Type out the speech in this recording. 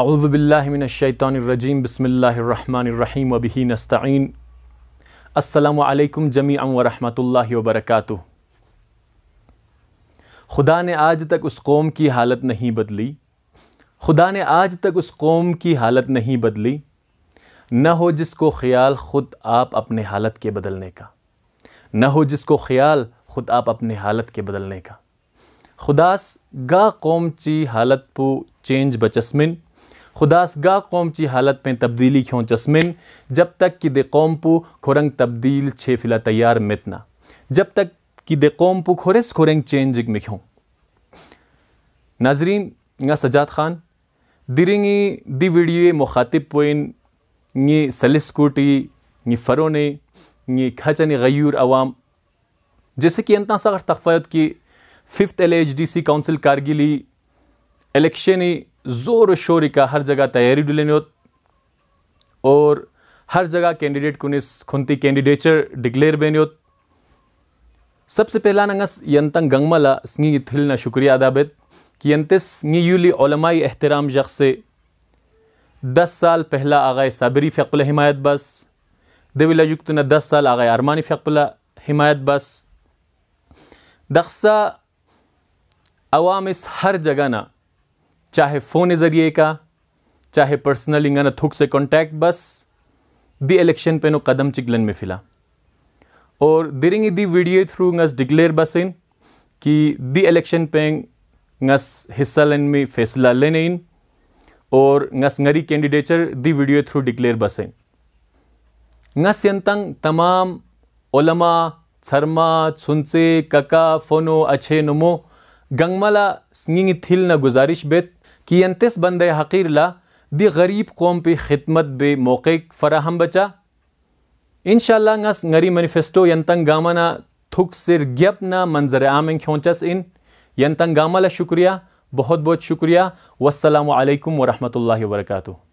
अज़बिल्लिमिनशैतरजीम बसमीम वबी नस्तीन असलकम जमी अम वरहमल वबरक खुदा ने आज तक उस कौम की हालत नहीं बदली खुदा ने आज तक उस कौम की हालत नहीं बदली न हो जिसको ख्याल ख़ुद आप अपने हालत के बदलने का न हो जिसको ख्याल ख़ुद आप अपने हालत के बदलने का खुदास गा कौम ची हालत पु चेंज बचस्मिन खुदासगा कौम ची हालत में तब्दीली क्यों चस्मिन जब तक कि दे कौम पु खुरंग तब्दील छे फिला तैयार मितना जब तक कि दे कौम पु खुरस खुरंग चेंज में क्यों नाजरीन या सजाद खान दिरिंगी दी वीडियो मुखातिब पोइन ये सलिसकूटी ये फरोने ये खचन गयूर अवाम जैसे कि अंता सगर तकफ़त की fifth L H D C council कारगिली इलेक्शन ज़ोर शोर का हर जगह तैयारी डुलेने हो और हर जगह कैंडिडेट को खुनती कैंडिडेचर डिक्लेयर बेन हो सबसे पहला नंगा यंतंग गंगमला स्नी थिल ना शुक्रिया अदाबित कि यंतिस यूली ओलमाई एहतराम जख से दस साल पहला आगाय साबरी फ़िकल हिमायत बस दिविला युक्त न दस साल आगाय अरमानी फ़िकला हिमायत बस दखसा अवाम इस हर जगह ना चाहे फ़ोन ज़रिए का चाहे पर्सनली गन थुक से कॉन्टैक्ट बस दी इलेक्शन नो कदम चिकलन में फिला और दिरिंग दी वीडियो थ्रू गस डिक्लेयर इन कि दी इलेक्शन पे गस हिस्सा लेने में फैसला लेने इन और गस नरी कैंडिडेचर दी वीडियो थ्रू डिक्लेयर इन गस यंतंग तमाम ओलमा सरमा सुनसे कका फोनो अच्छे नमो गंगमला सिंगिंग थिल न गुजारिश बेत कि अंतिस बंद हकीर ला दी गरीब कौम पे खिदमत बे मौक़े फराहम बचा इन शस गरी मैनिफेस्टो यंतंग गामना थुक सिर ग्यप ना मंजर आम ख्योंचस इन यंतंग गामा ला शुक्रिया बहुत बहुत शुक्रिया वसलम वरहमल वर्का